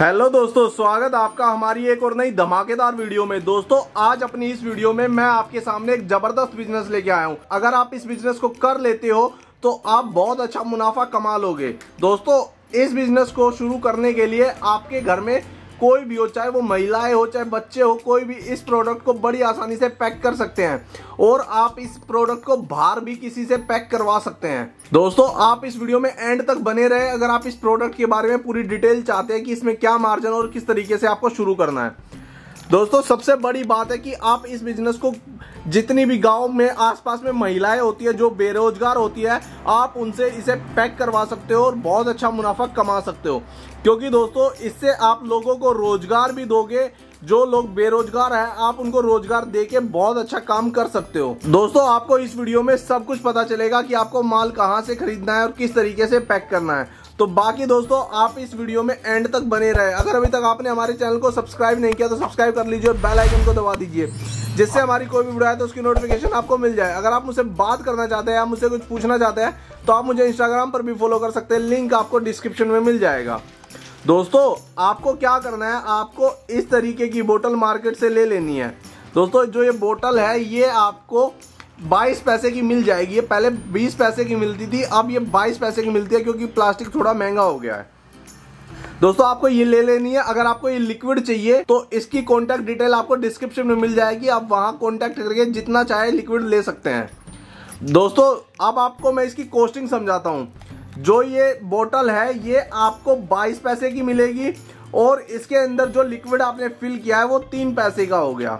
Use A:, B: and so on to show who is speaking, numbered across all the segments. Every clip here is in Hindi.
A: हेलो दोस्तों स्वागत आपका हमारी एक और नई धमाकेदार वीडियो में दोस्तों आज अपनी इस वीडियो में मैं आपके सामने एक जबरदस्त बिजनेस लेके आया हूं अगर आप इस बिजनेस को कर लेते हो तो आप बहुत अच्छा मुनाफा कमा लोगे दोस्तों इस बिजनेस को शुरू करने के लिए आपके घर में कोई भी हो चाहे वो महिलाएं हो चाहे बच्चे हो कोई भी इस प्रोडक्ट को बड़ी आसानी से पैक कर सकते हैं और आप इस प्रोडक्ट को बाहर भी किसी से पैक करवा सकते हैं दोस्तों आप इस वीडियो में एंड तक बने रहे अगर आप इस प्रोडक्ट के बारे में पूरी डिटेल चाहते हैं कि इसमें क्या मार्जिन और किस तरीके से आपको शुरू करना है दोस्तों सबसे बड़ी बात है कि आप इस बिजनेस को जितनी भी गांव में आसपास में महिलाएं होती है जो बेरोजगार होती है आप उनसे इसे पैक करवा सकते हो और बहुत अच्छा मुनाफा कमा सकते हो क्योंकि दोस्तों इससे आप लोगों को रोजगार भी दोगे जो लोग बेरोजगार है आप उनको रोजगार दे के बहुत अच्छा काम कर सकते हो दोस्तों आपको इस वीडियो में सब कुछ पता चलेगा कि आपको माल कहाँ से खरीदना है और किस तरीके से पैक करना है तो बाकी दोस्तों आप इस वीडियो में एंड तक बने रहे अगर अभी तक आपने हमारे चैनल को सब्सक्राइब नहीं किया तो सब्सक्राइब कर लीजिए और बेल आइकन को दबा दीजिए जिससे हमारी कोई भी वीडियो आए तो उसकी नोटिफिकेशन आपको मिल जाए अगर आप मुझसे बात करना चाहते हैं या मुझसे कुछ पूछना चाहते हैं तो आप मुझे इंस्टाग्राम पर भी फॉलो कर सकते हैं लिंक आपको डिस्क्रिप्शन में मिल जाएगा दोस्तों आपको क्या करना है आपको इस तरीके की बोतल मार्केट से ले लेनी है दोस्तों जो ये बोतल है ये आपको 22 पैसे की मिल जाएगी ये पहले 20 पैसे की मिलती थी अब ये 22 पैसे की मिलती है क्योंकि प्लास्टिक थोड़ा महंगा हो गया है दोस्तों आपको ये ले लेनी है अगर आपको ये लिक्विड चाहिए तो इसकी कॉन्टैक्ट डिटेल आपको डिस्क्रिप्शन में मिल जाएगी आप वहाँ कॉन्टैक्ट करके जितना चाहे लिक्विड ले सकते हैं दोस्तों अब आपको मैं इसकी कॉस्टिंग समझाता हूँ जो ये बोतल है ये आपको 22 पैसे की मिलेगी और इसके अंदर जो लिक्विड आपने फिल किया है वो तीन पैसे का हो गया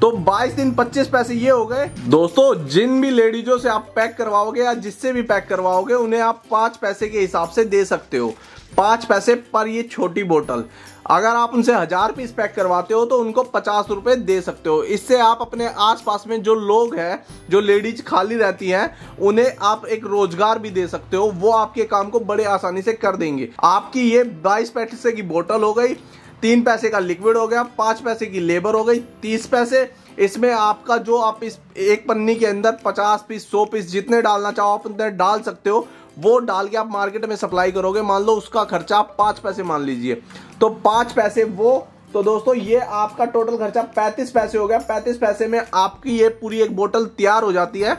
A: तो 22 दिन 25 पैसे ये हो गए दोस्तों जिन भी लेडीजों से आप पैक करवाओगे या जिससे भी पैक करवाओगे उन्हें आप पांच पैसे के हिसाब से दे सकते हो पाँच पैसे पर ये छोटी बोतल अगर आप उनसे हज़ार पीस पैक करवाते हो तो उनको पचास रुपये दे सकते हो इससे आप अपने आसपास में जो लोग हैं जो लेडीज खाली रहती हैं उन्हें आप एक रोजगार भी दे सकते हो वो आपके काम को बड़े आसानी से कर देंगे आपकी ये बाईस पैसे की बोतल हो गई तीन पैसे का लिक्विड हो गया पाँच पैसे की लेबर हो गई तीस पैसे इसमें आपका जो आप इस एक पन्नी के अंदर पचास पीस सौ पीस जितने डालना चाहो आप उतने डाल सकते हो वो डाल के आप मार्केट में सप्लाई करोगे मान लो उसका खर्चा आप पाँच पैसे मान लीजिए तो पाँच पैसे वो तो दोस्तों ये आपका टोटल खर्चा पैंतीस पैसे हो गया पैंतीस पैसे में आपकी ये पूरी एक बोतल तैयार हो जाती है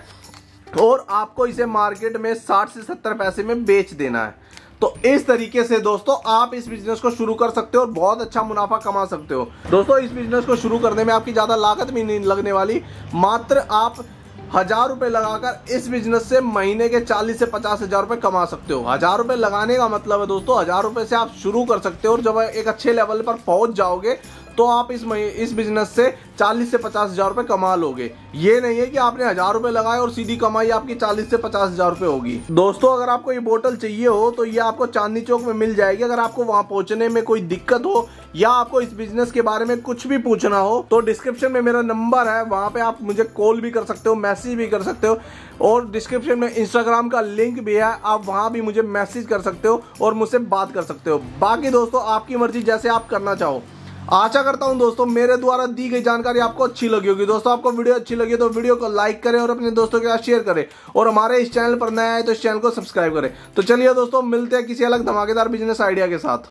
A: और आपको इसे मार्केट में साठ से सत्तर पैसे में बेच देना है तो इस तरीके से दोस्तों आप इस बिजनेस को शुरू कर सकते हो और बहुत अच्छा मुनाफा कमा सकते हो दोस्तों इस बिजनेस को शुरू करने में आपकी ज़्यादा लागत भी नहीं लगने वाली मात्र आप हजार रुपए लगाकर इस बिजनेस से महीने के चालीस से पचास हजार रुपए कमा सकते हो हजार रुपए लगाने का मतलब है दोस्तों हजार रुपए से आप शुरू कर सकते हो और जब एक अच्छे लेवल पर पहुंच जाओगे तो आप इस इस बिजनेस से चालीस से पचास हजार रुपए कमा लोगे ये नहीं है कि आपने हजार रुपए लगाए और सीधी कमाई आपकी चालीस से पचास हजार रुपए होगी दोस्तों अगर आपको ये बोतल चाहिए हो तो ये आपको चांदनी चौक में मिल जाएगी अगर आपको वहां पहुंचने में कोई दिक्कत हो या आपको इस बिजनेस के बारे में कुछ भी पूछना हो तो डिस्क्रिप्शन में मेरा नंबर है वहां पे आप मुझे कॉल भी कर सकते हो मैसेज भी कर सकते हो और डिस्क्रिप्शन में इंस्टाग्राम का लिंक भी है आप वहां भी मुझे मैसेज कर सकते हो और मुझसे बात कर सकते हो बाकी दोस्तों आपकी मर्जी जैसे आप करना चाहो आशा करता हूं दोस्तों मेरे द्वारा दी गई जानकारी आपको अच्छी लगी होगी दोस्तों आपको वीडियो अच्छी लगी तो वीडियो को लाइक करें और अपने दोस्तों के साथ शेयर करें और हमारे इस चैनल पर नया आए तो इस चैनल को सब्सक्राइब करें तो चलिए दोस्तों मिलते हैं किसी अलग धमाकेदार बिजनेस आइडिया के साथ